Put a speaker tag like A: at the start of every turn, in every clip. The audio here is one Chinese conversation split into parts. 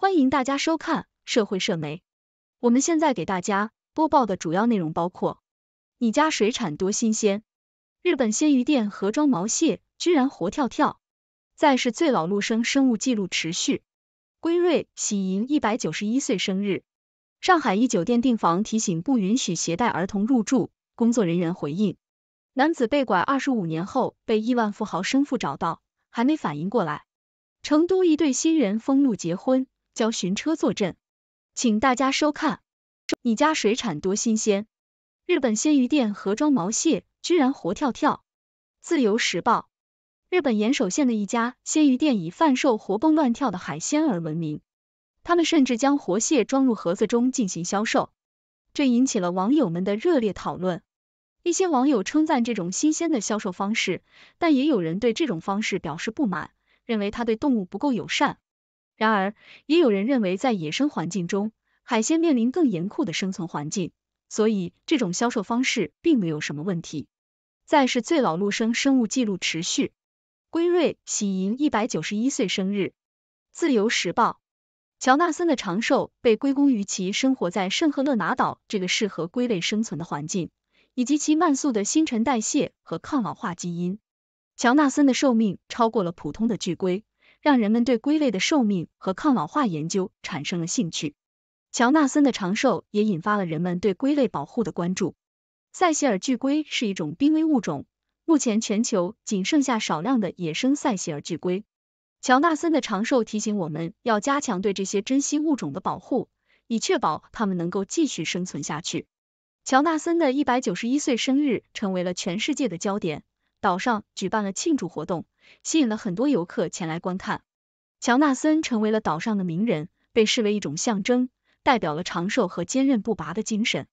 A: 欢迎大家收看社会社媒，我们现在给大家播报的主要内容包括：你家水产多新鲜？日本鲜鱼店盒装毛蟹居然活跳跳；再是最老陆生生物记录持续，归瑞喜迎一百九十一岁生日；上海一酒店订房提醒不允许携带儿童入住，工作人员回应；男子被拐二十五年后被亿万富豪生父找到，还没反应过来；成都一对新人封路结婚。教寻车坐镇，请大家收看。你家水产多新鲜！日本鲜鱼店盒装毛蟹居然活跳跳。自由时报，日本岩手县的一家鲜鱼店以贩售活蹦乱跳的海鲜而闻名，他们甚至将活蟹装入盒子中进行销售，这引起了网友们的热烈讨论。一些网友称赞这种新鲜的销售方式，但也有人对这种方式表示不满，认为他对动物不够友善。然而，也有人认为，在野生环境中，海鲜面临更严酷的生存环境，所以这种销售方式并没有什么问题。再是最老陆生生物记录持续，龟瑞喜迎一百九十一岁生日。自由时报，乔纳森的长寿被归功于其生活在圣赫勒拿岛这个适合龟类生存的环境，以及其慢速的新陈代谢和抗老化基因。乔纳森的寿命超过了普通的巨龟。让人们对龟类的寿命和抗老化研究产生了兴趣。乔纳森的长寿也引发了人们对龟类保护的关注。塞西尔巨龟是一种濒危物种，目前全球仅剩下少量的野生塞西尔巨龟。乔纳森的长寿提醒我们要加强对这些珍稀物种的保护，以确保它们能够继续生存下去。乔纳森的191岁生日成为了全世界的焦点。岛上举办了庆祝活动，吸引了很多游客前来观看。乔纳森成为了岛上的名人，被视为一种象征，代表了长寿和坚韧不拔的精神。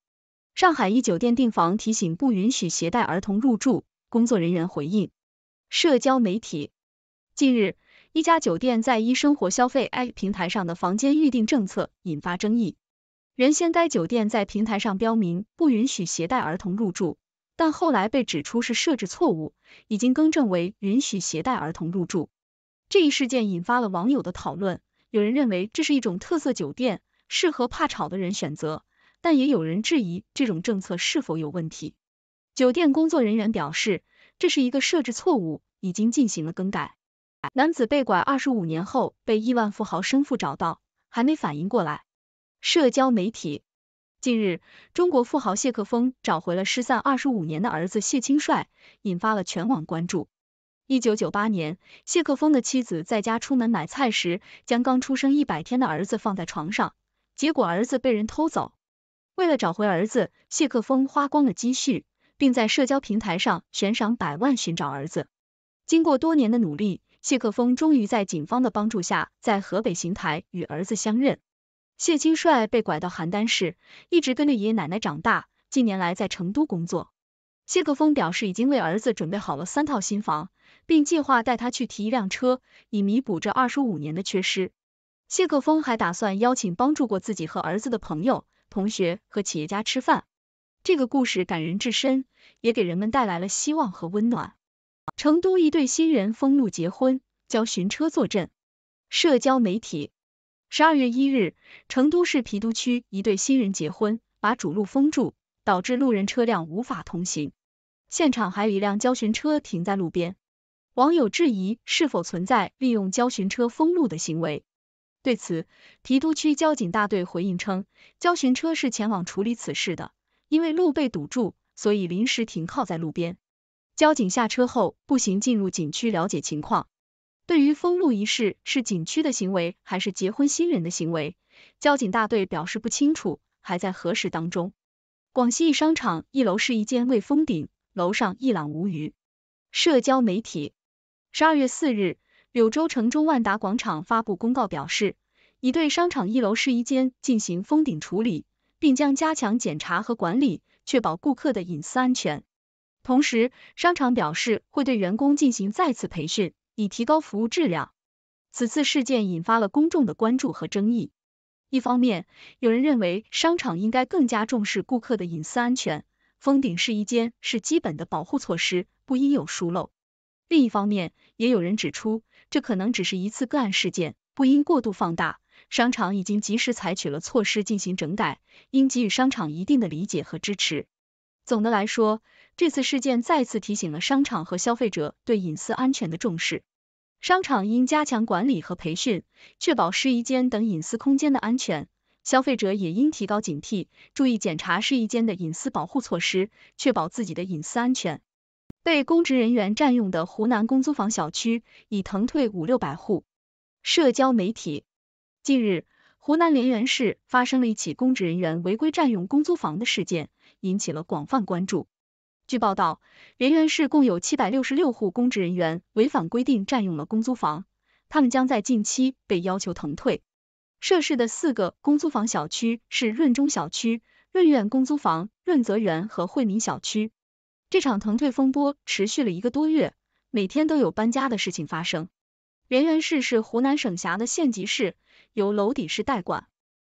A: 上海一酒店订房提醒不允许携带儿童入住，工作人员回应。社交媒体，近日，一家酒店在一生活消费 app 平台上的房间预订政策引发争议。原先该酒店在平台上标明不允许携带儿童入住。但后来被指出是设置错误，已经更正为允许携带儿童入住。这一事件引发了网友的讨论，有人认为这是一种特色酒店，适合怕吵的人选择，但也有人质疑这种政策是否有问题。酒店工作人员表示，这是一个设置错误，已经进行了更改。男子被拐二十五年后被亿万富豪生父找到，还没反应过来。社交媒体。近日，中国富豪谢克峰找回了失散二十五年的儿子谢清帅，引发了全网关注。一九九八年，谢克峰的妻子在家出门买菜时，将刚出生一百天的儿子放在床上，结果儿子被人偷走。为了找回儿子，谢克峰花光了积蓄，并在社交平台上悬赏百万寻找儿子。经过多年的努力，谢克峰终于在警方的帮助下，在河北邢台与儿子相认。谢金帅被拐到邯郸市，一直跟着爷爷奶奶长大。近年来在成都工作。谢克峰表示，已经为儿子准备好了三套新房，并计划带他去提一辆车，以弥补这二十五年的缺失。谢克峰还打算邀请帮助过自己和儿子的朋友、同学和企业家吃饭。这个故事感人至深，也给人们带来了希望和温暖。成都一对新人封路结婚，教寻车坐镇。社交媒体。十二月一日，成都市郫都区一对新人结婚，把主路封住，导致路人车辆无法通行。现场还有一辆交巡车停在路边，网友质疑是否存在利用交巡车封路的行为。对此，郫都区交警大队回应称，交巡车是前往处理此事的，因为路被堵住，所以临时停靠在路边。交警下车后步行进入景区了解情况。对于封路一事是景区的行为还是结婚新人的行为，交警大队表示不清楚，还在核实当中。广西一商场一楼试衣间未封顶，楼上一览无余。社交媒体，十二月四日，柳州城中万达广场发布公告表示，已对商场一楼试衣间进行封顶处理，并将加强检查和管理，确保顾客的隐私安全。同时，商场表示会对员工进行再次培训。以提高服务质量。此次事件引发了公众的关注和争议。一方面，有人认为商场应该更加重视顾客的隐私安全，封顶试衣间是基本的保护措施，不应有疏漏。另一方面，也有人指出，这可能只是一次个案事件，不应过度放大。商场已经及时采取了措施进行整改，应给予商场一定的理解和支持。总的来说，这次事件再次提醒了商场和消费者对隐私安全的重视。商场应加强管理和培训，确保试衣间等隐私空间的安全。消费者也应提高警惕，注意检查试衣间的隐私保护措施，确保自己的隐私安全。被公职人员占用的湖南公租房小区已腾退五六百户。社交媒体近日，湖南涟源市发生了一起公职人员违规占用公租房的事件，引起了广泛关注。据报道，涟源市共有七百六十六户公职人员违反规定占用了公租房，他们将在近期被要求腾退。涉事的四个公租房小区是润中小区、润苑公租房、润泽园和惠民小区。这场腾退风波持续了一个多月，每天都有搬家的事情发生。涟源市是湖南省辖的县级市，由娄底市代管。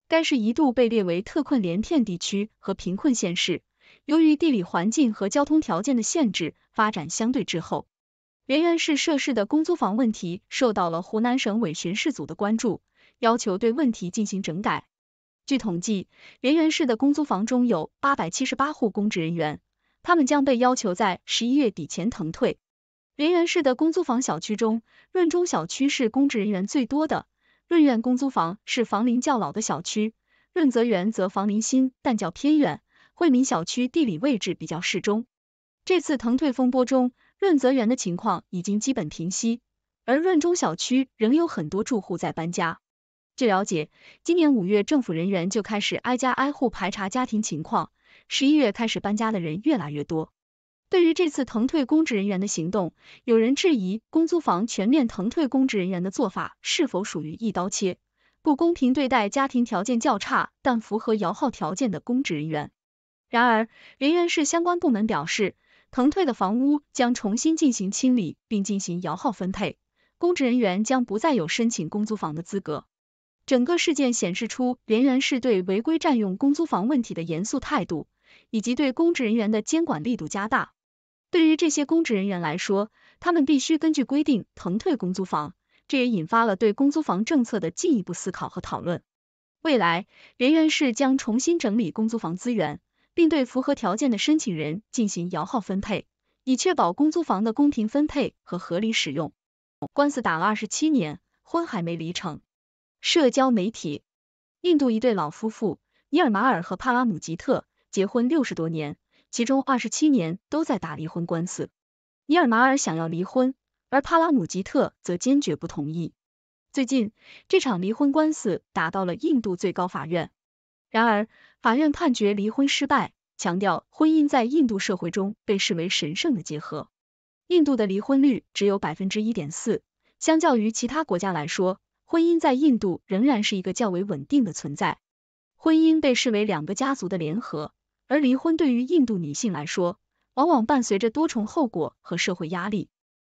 A: 该市一度被列为特困连片地区和贫困县市。由于地理环境和交通条件的限制，发展相对滞后。涟源市涉事的公租房问题受到了湖南省委巡视组的关注，要求对问题进行整改。据统计，涟源市的公租房中有八百七十八户公职人员，他们将被要求在十一月底前腾退。涟源市的公租房小区中，润中小区是公职人员最多的，润苑公租房是房龄较老的小区，润泽园则房龄新但较偏远。惠民小区地理位置比较适中，这次腾退风波中，润泽园的情况已经基本平息，而润中小区仍有很多住户在搬家。据了解，今年五月政府人员就开始挨家挨户排查家庭情况，十一月开始搬家的人越来越多。对于这次腾退公职人员的行动，有人质疑公租房全面腾退公职人员的做法是否属于一刀切，不公平对待家庭条件较差但符合摇号条件的公职人员。然而，涟源市相关部门表示，腾退的房屋将重新进行清理，并进行摇号分配，公职人员将不再有申请公租房的资格。整个事件显示出涟源市对违规占用公租房问题的严肃态度，以及对公职人员的监管力度加大。对于这些公职人员来说，他们必须根据规定腾退公租房，这也引发了对公租房政策的进一步思考和讨论。未来，涟源市将重新整理公租房资源。并对符合条件的申请人进行摇号分配，以确保公租房的公平分配和合理使用。官司打了二十七年，婚还没离成。社交媒体：印度一对老夫妇尼尔马尔和帕拉姆吉特结婚六十多年，其中二十七年都在打离婚官司。尼尔马尔想要离婚，而帕拉姆吉特则坚决不同意。最近，这场离婚官司打到了印度最高法院。然而，法院判决离婚失败，强调婚姻在印度社会中被视为神圣的结合。印度的离婚率只有百分之一点四，相较于其他国家来说，婚姻在印度仍然是一个较为稳定的存在。婚姻被视为两个家族的联合，而离婚对于印度女性来说，往往伴随着多重后果和社会压力。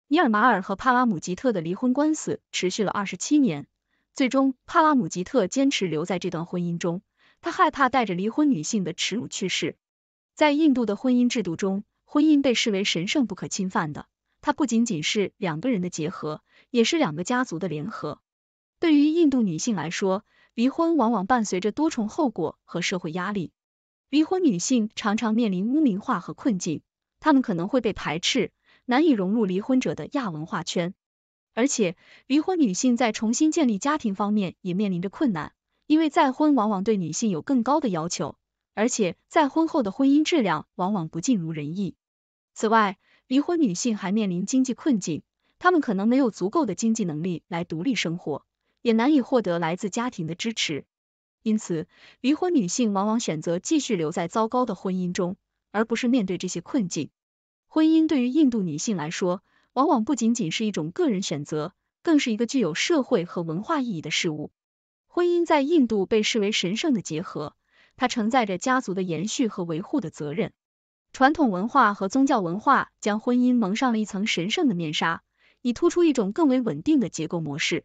A: 尼尔马尔和帕拉姆吉特的离婚官司持续了二十七年，最终帕拉姆吉特坚持留在这段婚姻中。他害怕带着离婚女性的耻辱去世。在印度的婚姻制度中，婚姻被视为神圣不可侵犯的，它不仅仅是两个人的结合，也是两个家族的联合。对于印度女性来说，离婚往往伴随着多重后果和社会压力。离婚女性常常面临污名化和困境，她们可能会被排斥，难以融入离婚者的亚文化圈。而且，离婚女性在重新建立家庭方面也面临着困难。因为再婚往往对女性有更高的要求，而且再婚后的婚姻质量往往不尽如人意。此外，离婚女性还面临经济困境，她们可能没有足够的经济能力来独立生活，也难以获得来自家庭的支持。因此，离婚女性往往选择继续留在糟糕的婚姻中，而不是面对这些困境。婚姻对于印度女性来说，往往不仅仅是一种个人选择，更是一个具有社会和文化意义的事物。婚姻在印度被视为神圣的结合，它承载着家族的延续和维护的责任。传统文化和宗教文化将婚姻蒙上了一层神圣的面纱，以突出一种更为稳定的结构模式。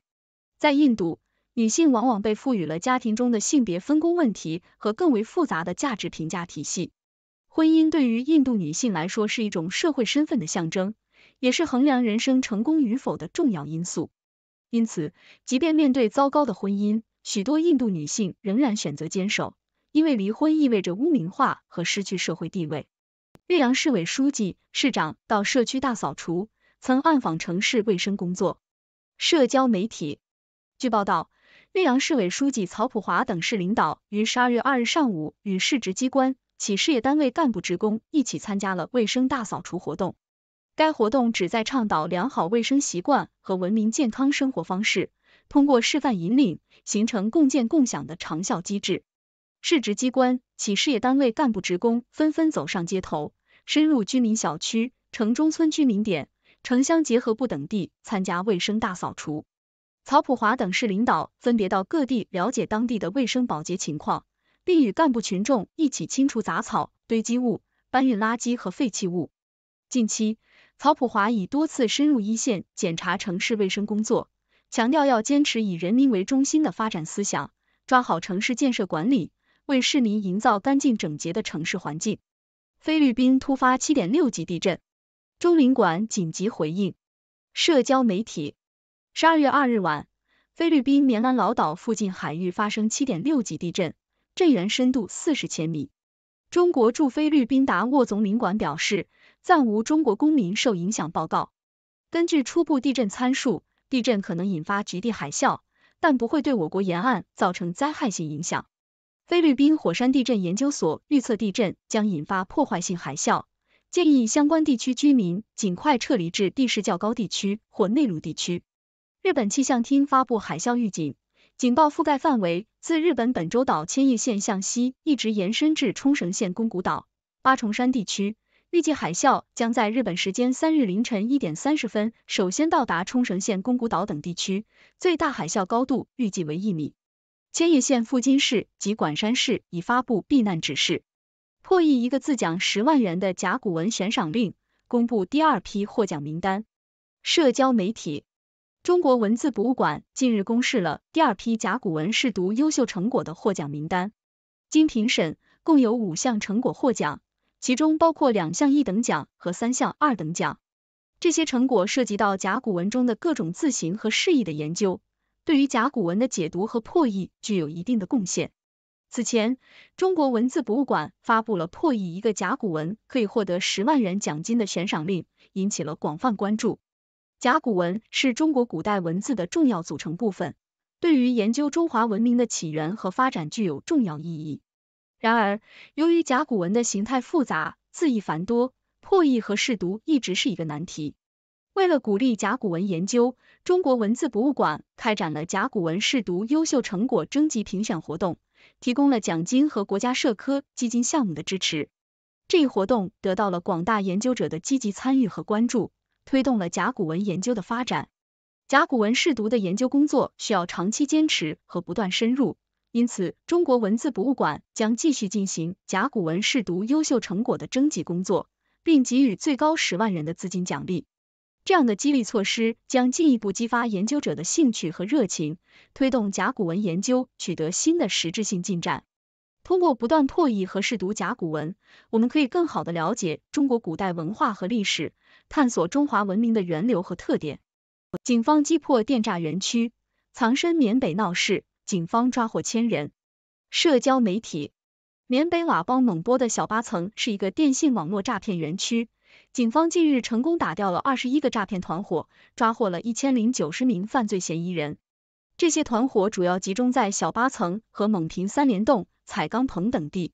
A: 在印度，女性往往被赋予了家庭中的性别分工问题和更为复杂的价值评价体系。婚姻对于印度女性来说是一种社会身份的象征，也是衡量人生成功与否的重要因素。因此，即便面对糟糕的婚姻，许多印度女性仍然选择坚守，因为离婚意味着污名化和失去社会地位。岳阳市委书记、市长到社区大扫除，曾暗访城市卫生工作。社交媒体，据报道，岳阳市委书记曹普华等市领导于十二月二日上午与市直机关、企事业单位干部职工一起参加了卫生大扫除活动。该活动旨在倡导良好卫生习惯和文明健康生活方式。通过示范引领，形成共建共享的长效机制。市直机关、企事业单位干部职工纷纷走上街头，深入居民小区、城中村居民点、城乡结合部等地参加卫生大扫除。曹普华等市领导分别到各地了解当地的卫生保洁情况，并与干部群众一起清除杂草、堆积物，搬运垃圾和废弃物。近期，曹普华已多次深入一线检查城市卫生工作。强调要坚持以人民为中心的发展思想，抓好城市建设管理，为市民营造干净整洁的城市环境。菲律宾突发七点六级地震，中领馆紧急回应。社交媒体，十二月二日晚，菲律宾棉兰老岛附近海域发生七点六级地震，震源深度四十千米。中国驻菲律宾达沃总领馆表示，暂无中国公民受影响报告。根据初步地震参数。地震可能引发局地海啸，但不会对我国沿岸造成灾害性影响。菲律宾火山地震研究所预测地震将引发破坏性海啸，建议相关地区居民尽快撤离至地势较高地区或内陆地区。日本气象厅发布海啸预警，警报覆盖范围自日本本州岛千叶县向西一直延伸至冲绳县宫古岛八重山地区。预计海啸将在日本时间三日凌晨一点三十分首先到达冲绳县宫古岛等地区，最大海啸高度预计为一米。千叶县富津市及管山市已发布避难指示。破译一个字奖十万元的甲骨文悬赏令公布第二批获奖名单。社交媒体中国文字博物馆近日公示了第二批甲骨文试读优秀成果的获奖名单，经评审，共有五项成果获奖。其中包括两项一等奖和三项二等奖。这些成果涉及到甲骨文中的各种字形和释义的研究，对于甲骨文的解读和破译具有一定的贡献。此前，中国文字博物馆发布了破译一个甲骨文可以获得十万元奖金的悬赏令，引起了广泛关注。甲骨文是中国古代文字的重要组成部分，对于研究中华文明的起源和发展具有重要意义。然而，由于甲骨文的形态复杂，字义繁多，破译和试读一直是一个难题。为了鼓励甲骨文研究，中国文字博物馆开展了甲骨文试读优秀成果征集评选活动，提供了奖金和国家社科基金项目的支持。这一活动得到了广大研究者的积极参与和关注，推动了甲骨文研究的发展。甲骨文试读的研究工作需要长期坚持和不断深入。因此，中国文字博物馆将继续进行甲骨文试读优秀成果的征集工作，并给予最高十万人的资金奖励。这样的激励措施将进一步激发研究者的兴趣和热情，推动甲骨文研究取得新的实质性进展。通过不断破译和试读甲骨文，我们可以更好地了解中国古代文化和历史，探索中华文明的源流和特点。警方击破电诈园区，藏身缅北闹事。警方抓获千人。社交媒体，缅北佤邦勐波的小八层是一个电信网络诈骗园区。警方近日成功打掉了二十一个诈骗团伙，抓获了一千零九十名犯罪嫌疑人。这些团伙主要集中在小八层和勐平三联洞、彩钢棚等地。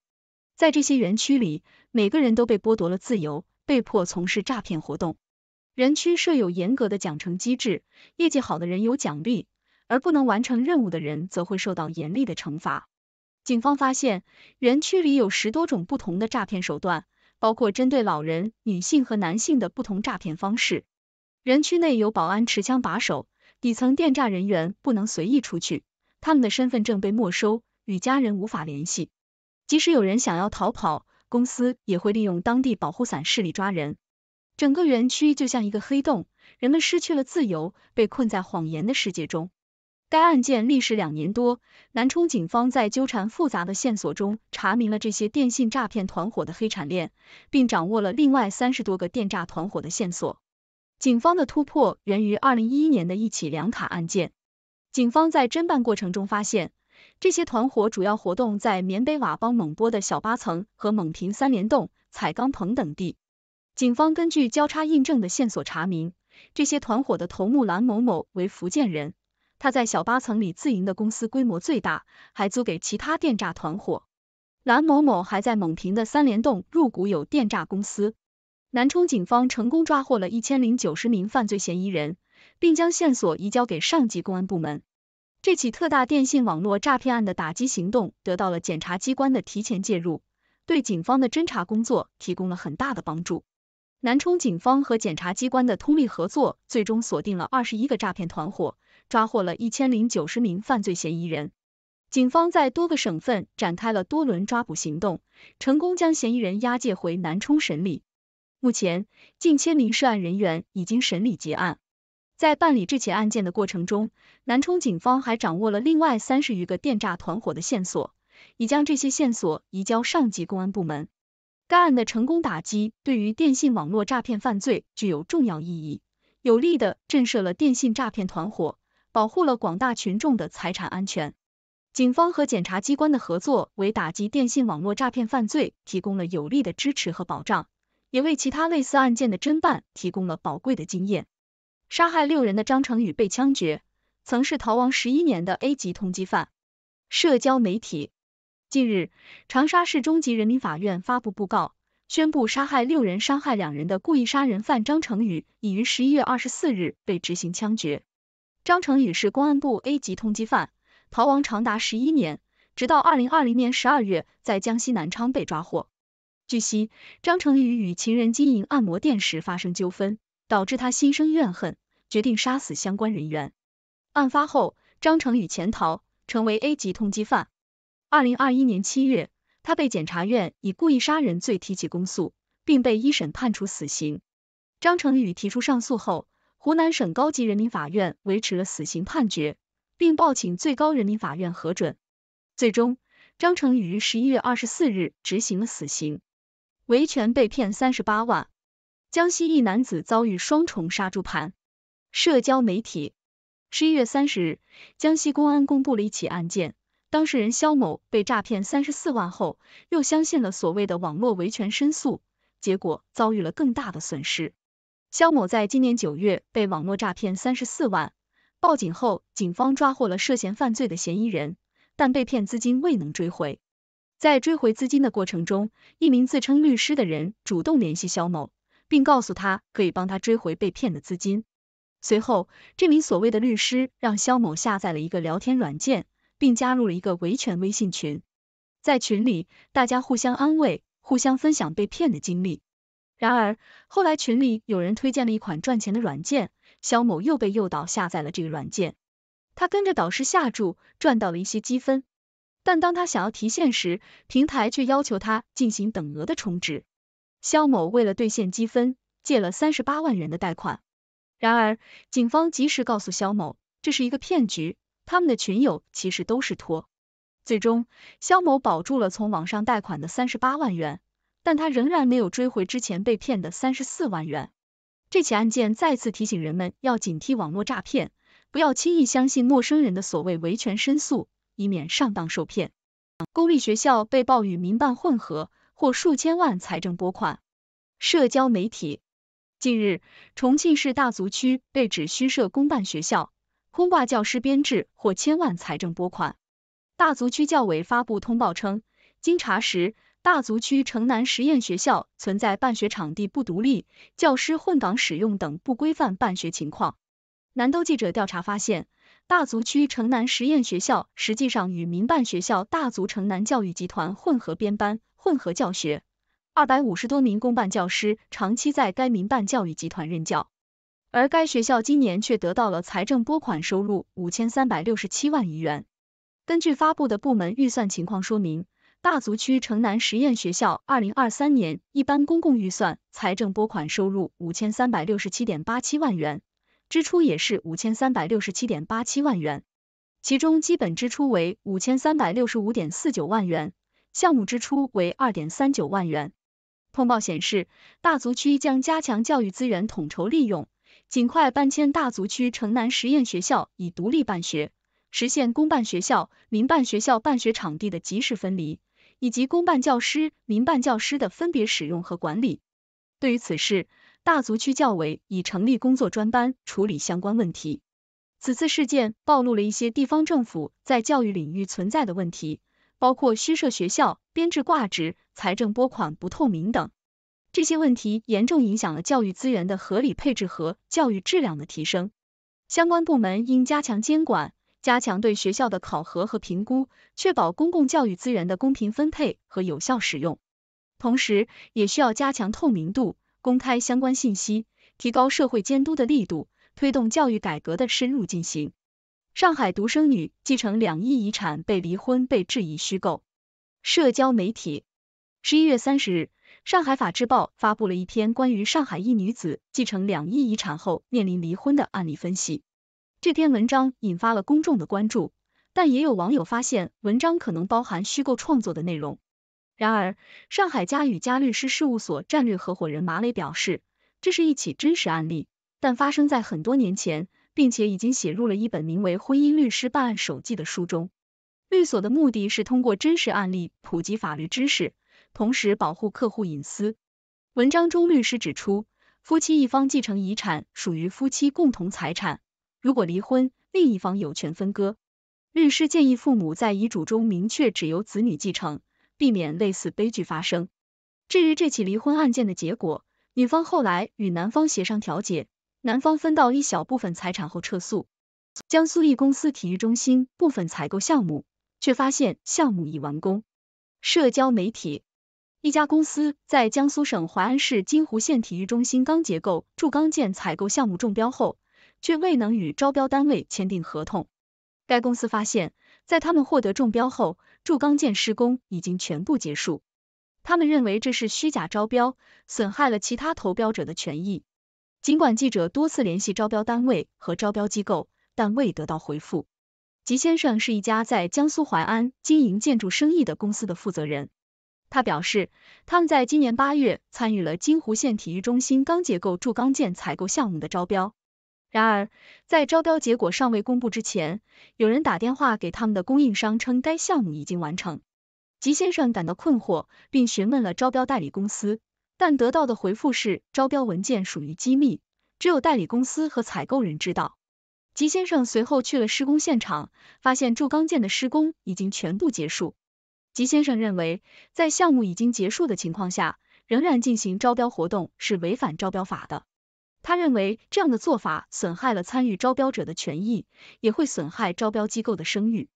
A: 在这些园区里，每个人都被剥夺了自由，被迫从事诈骗活动。园区设有严格的奖惩机制，业绩好的人有奖励。而不能完成任务的人则会受到严厉的惩罚。警方发现，园区里有十多种不同的诈骗手段，包括针对老人、女性和男性的不同诈骗方式。园区内有保安持枪把守，底层电诈人员不能随意出去，他们的身份证被没收，与家人无法联系。即使有人想要逃跑，公司也会利用当地保护伞势力抓人。整个园区就像一个黑洞，人们失去了自由，被困在谎言的世界中。该案件历时两年多，南充警方在纠缠复杂的线索中，查明了这些电信诈骗团伙的黑产链，并掌握了另外三十多个电诈团伙的线索。警方的突破源于二零一一年的一起两卡案件。警方在侦办过程中发现，这些团伙主要活动在缅北佤邦、勐波的小八层和勐平三联洞、彩钢棚等地。警方根据交叉印证的线索查明，这些团伙的头目蓝某某为福建人。他在小八层里自营的公司规模最大，还租给其他电诈团伙。蓝某某还在蒙平的三联洞入股有电诈公司。南充警方成功抓获了一千零九十名犯罪嫌疑人，并将线索移交给上级公安部门。这起特大电信网络诈骗案的打击行动得到了检察机关的提前介入，对警方的侦查工作提供了很大的帮助。南充警方和检察机关的通力合作，最终锁定了二十一个诈骗团伙。抓获了一千零九十名犯罪嫌疑人，警方在多个省份展开了多轮抓捕行动，成功将嫌疑人押解回南充审理。目前，近千名涉案人员已经审理结案。在办理这起案件的过程中，南充警方还掌握了另外三十余个电诈团伙的线索，已将这些线索移交上级公安部门。该案的成功打击对于电信网络诈骗犯罪具有重要意义，有力的震慑了电信诈骗团伙。保护了广大群众的财产安全。警方和检察机关的合作，为打击电信网络诈骗犯罪提供了有力的支持和保障，也为其他类似案件的侦办提供了宝贵的经验。杀害六人的张成宇被枪决，曾是逃亡十一年的 A 级通缉犯。社交媒体近日，长沙市中级人民法院发布布告，宣布杀害六人、伤害两人的故意杀人犯张成宇已于十一月二十四日被执行枪决。张成宇是公安部 A 级通缉犯，逃亡长达十一年，直到二零二零年十二月在江西南昌被抓获。据悉，张成宇与情人经营按摩店时发生纠纷，导致他心生怨恨，决定杀死相关人员。案发后，张成宇潜逃，成为 A 级通缉犯。二零二一年七月，他被检察院以故意杀人罪提起公诉，并被一审判处死刑。张成宇提出上诉后。湖南省高级人民法院维持了死刑判决，并报请最高人民法院核准。最终，张成于十一月二十四日执行了死刑。维权被骗三十八万，江西一男子遭遇双重杀猪盘。社交媒体，十一月三十日，江西公安公布了一起案件，当事人肖某被诈骗三十四万后，又相信了所谓的网络维权申诉，结果遭遇了更大的损失。肖某在今年九月被网络诈骗三十四万，报警后，警方抓获了涉嫌犯罪的嫌疑人，但被骗资金未能追回。在追回资金的过程中，一名自称律师的人主动联系肖某，并告诉他可以帮他追回被骗的资金。随后，这名所谓的律师让肖某下载了一个聊天软件，并加入了一个维权微信群。在群里，大家互相安慰，互相分享被骗的经历。然而，后来群里有人推荐了一款赚钱的软件，肖某又被诱导下载了这个软件。他跟着导师下注，赚到了一些积分。但当他想要提现时，平台却要求他进行等额的充值。肖某为了兑现积分，借了三十八万元的贷款。然而，警方及时告诉肖某这是一个骗局，他们的群友其实都是托。最终，肖某保住了从网上贷款的三十八万元。但他仍然没有追回之前被骗的三十四万元。这起案件再次提醒人们要警惕网络诈骗，不要轻易相信陌生人的所谓维权申诉，以免上当受骗。公立学校被曝与民办混合，获数千万财政拨款。社交媒体近日，重庆市大足区被指虚设公办学校，空挂教师编制，获千万财政拨款。大足区教委发布通报称，经查实。大足区城南实验学校存在办学场地不独立、教师混岗使用等不规范办学情况。南都记者调查发现，大足区城南实验学校实际上与民办学校大足城南教育集团混合编班、混合教学，二百五十多名公办教师长期在该民办教育集团任教，而该学校今年却得到了财政拨款收入五千三百六十七万余元。根据发布的部门预算情况说明。大足区城南实验学校二零二三年一般公共预算财政拨款收入五千三百六十七点八七万元，支出也是五千三百六十七点八七万元，其中基本支出为五千三百六十五点四九万元，项目支出为二点三九万元。通报显示，大足区将加强教育资源统筹利用，尽快搬迁大足区城南实验学校，以独立办学，实现公办学校、民办学校办学场地的及时分离。以及公办教师、民办教师的分别使用和管理。对于此事，大足区教委已成立工作专班处理相关问题。此次事件暴露了一些地方政府在教育领域存在的问题，包括虚设学校、编制挂职、财政拨款不透明等。这些问题严重影响了教育资源的合理配置和教育质量的提升。相关部门应加强监管。加强对学校的考核和评估，确保公共教育资源的公平分配和有效使用。同时，也需要加强透明度，公开相关信息，提高社会监督的力度，推动教育改革的深入进行。上海独生女继承两亿遗产被离婚被质疑虚构，社交媒体。十一月三十日，上海法制报发布了一篇关于上海一女子继承两亿遗产后面临离婚的案例分析。这篇文章引发了公众的关注，但也有网友发现文章可能包含虚构创作的内容。然而，上海嘉宇嘉律师事务所战略合伙人马磊表示，这是一起真实案例，但发生在很多年前，并且已经写入了一本名为《婚姻律师办案手记》的书中。律所的目的是通过真实案例普及法律知识，同时保护客户隐私。文章中，律师指出，夫妻一方继承遗产属于夫妻共同财产。如果离婚，另一方有权分割。律师建议父母在遗嘱中明确只由子女继承，避免类似悲剧发生。至于这起离婚案件的结果，女方后来与男方协商调解，男方分到一小部分财产后撤诉。江苏一公司体育中心部分采购项目，却发现项目已完工。社交媒体，一家公司在江苏省淮安市金湖县体育中心钢结构铸钢件采购项目中标后。却未能与招标单位签订合同。该公司发现，在他们获得中标后，铸钢件施工已经全部结束。他们认为这是虚假招标，损害了其他投标者的权益。尽管记者多次联系招标单位和招标机构，但未得到回复。吉先生是一家在江苏淮安经营建筑生意的公司的负责人，他表示，他们在今年八月参与了金湖县体育中心钢结构铸钢件采购项目的招标。然而，在招标结果尚未公布之前，有人打电话给他们的供应商，称该项目已经完成。吉先生感到困惑，并询问了招标代理公司，但得到的回复是，招标文件属于机密，只有代理公司和采购人知道。吉先生随后去了施工现场，发现铸钢件的施工已经全部结束。吉先生认为，在项目已经结束的情况下，仍然进行招标活动是违反招标法的。他认为这样的做法损害了参与招标者的权益，也会损害招标机构的声誉。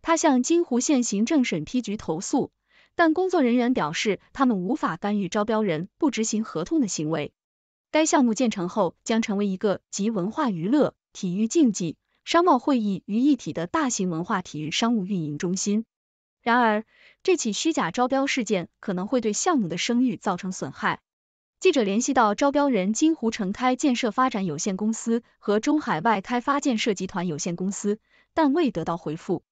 A: 他向金湖县行政审批局投诉，但工作人员表示他们无法干预招标人不执行合同的行为。该项目建成后将成为一个集文化娱乐、体育竞技、商贸会议于一体的大型文化体育商务运营中心。然而，这起虚假招标事件可能会对项目的声誉造成损害。记者联系到招标人金湖城开建设发展有限公司和中海外开发建设集团有限公司，但未得到回复。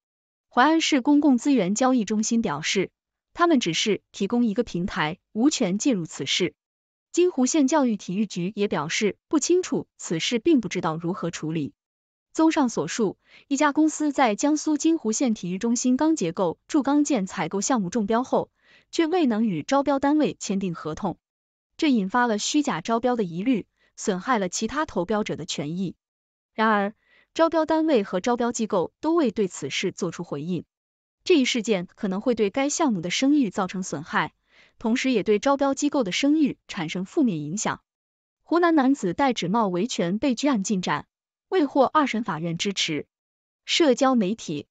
A: 淮安市公共资源交易中心表示，他们只是提供一个平台，无权介入此事。金湖县教育体育局也表示不清楚此事，并不知道如何处理。综上所述，一家公司在江苏金湖县体育中心钢结构铸钢件采购项目中标后，却未能与招标单位签订合同。这引发了虚假招标的疑虑，损害了其他投标者的权益。然而，招标单位和招标机构都未对此事作出回应。这一事件可能会对该项目的声誉造成损害，同时也对招标机构的声誉产生负面影响。湖南男子戴纸帽维权被拘案进展未获二审法院支持。社交媒体。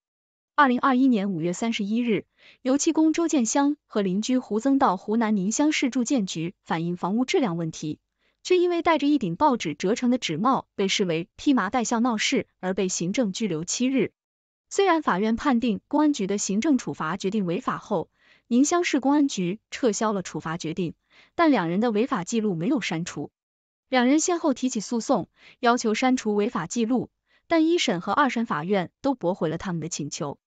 A: 二零二一年五月三十一日，油漆工周建湘和邻居胡增到湖南宁乡市住建局反映房屋质量问题，却因为戴着一顶报纸折成的纸帽，被视为披麻戴孝闹事而被行政拘留七日。虽然法院判定公安局的行政处罚决定违法后，宁乡市公安局撤销了处罚决定，但两人的违法记录没有删除。两人先后提起诉讼，要求删除违法记录，但一审和二审法院都驳回了他们的请求。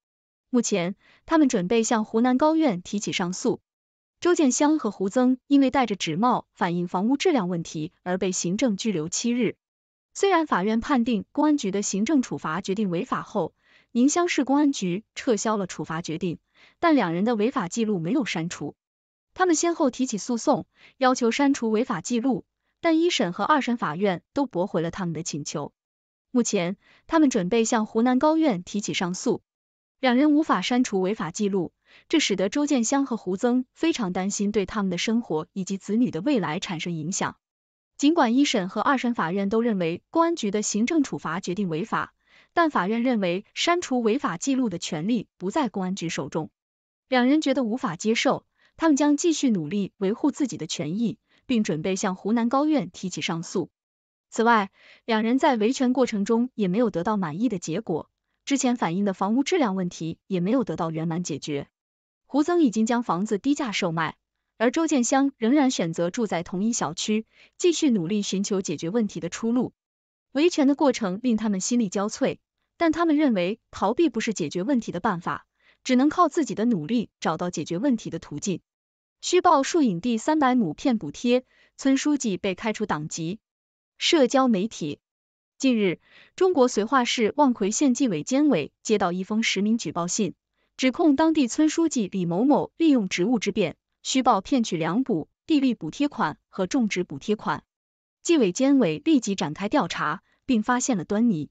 A: 目前，他们准备向湖南高院提起上诉。周建湘和胡增因为戴着纸帽反映房屋质量问题而被行政拘留七日。虽然法院判定公安局的行政处罚决定违法后，宁乡市公安局撤销了处罚决定，但两人的违法记录没有删除。他们先后提起诉讼，要求删除违法记录，但一审和二审法院都驳回了他们的请求。目前，他们准备向湖南高院提起上诉。两人无法删除违法记录，这使得周建湘和胡增非常担心对他们的生活以及子女的未来产生影响。尽管一审和二审法院都认为公安局的行政处罚决定违法，但法院认为删除违法记录的权利不在公安局手中。两人觉得无法接受，他们将继续努力维护自己的权益，并准备向湖南高院提起上诉。此外，两人在维权过程中也没有得到满意的结果。之前反映的房屋质量问题也没有得到圆满解决，胡曾已经将房子低价售卖，而周建香仍然选择住在同一小区，继续努力寻求解决问题的出路。维权的过程令他们心力交瘁，但他们认为逃避不是解决问题的办法，只能靠自己的努力找到解决问题的途径。虚报树影地三百亩骗补贴，村书记被开除党籍。社交媒体。近日，中国绥化市望奎县纪委监委接到一封实名举报信，指控当地村书记李某某利用职务之便，虚报骗取粮补、地力补贴款和种植补贴款。纪委监委立即展开调查，并发现了端倪。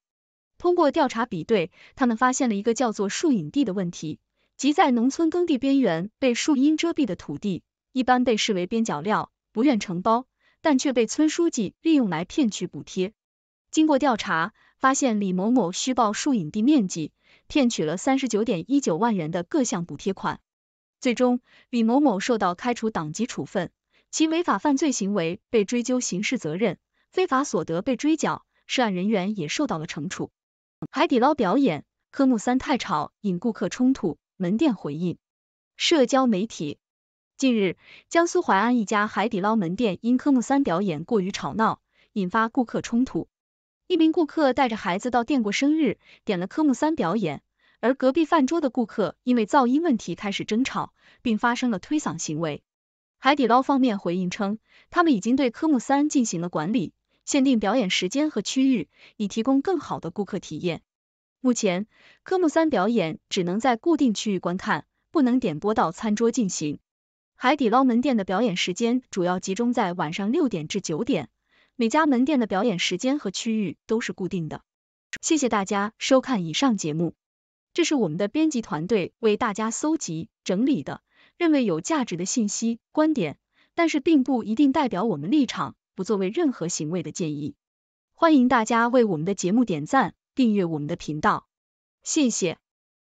A: 通过调查比对，他们发现了一个叫做“树影地”的问题，即在农村耕地边缘被树荫遮蔽的土地，一般被视为边角料，不愿承包，但却被村书记利用来骗取补贴。经过调查，发现李某某虚报树影地面积，骗取了三十九点一九万元的各项补贴款。最终，李某某受到开除党籍处分，其违法犯罪行为被追究刑事责任，非法所得被追缴，涉案人员也受到了惩处。海底捞表演科目三太吵引顾客冲突，门店回应社交媒体。近日，江苏淮安一家海底捞门店因科目三表演过于吵闹，引发顾客冲突。一名顾客带着孩子到店过生日，点了科目三表演，而隔壁饭桌的顾客因为噪音问题开始争吵，并发生了推搡行为。海底捞方面回应称，他们已经对科目三进行了管理，限定表演时间和区域，以提供更好的顾客体验。目前，科目三表演只能在固定区域观看，不能点播到餐桌进行。海底捞门店的表演时间主要集中在晚上六点至九点。每家门店的表演时间和区域都是固定的。谢谢大家收看以上节目，这是我们的编辑团队为大家搜集整理的，认为有价值的信息、观点，但是并不一定代表我们立场，不作为任何行为的建议。欢迎大家为我们的节目点赞、订阅我们的频道，谢谢。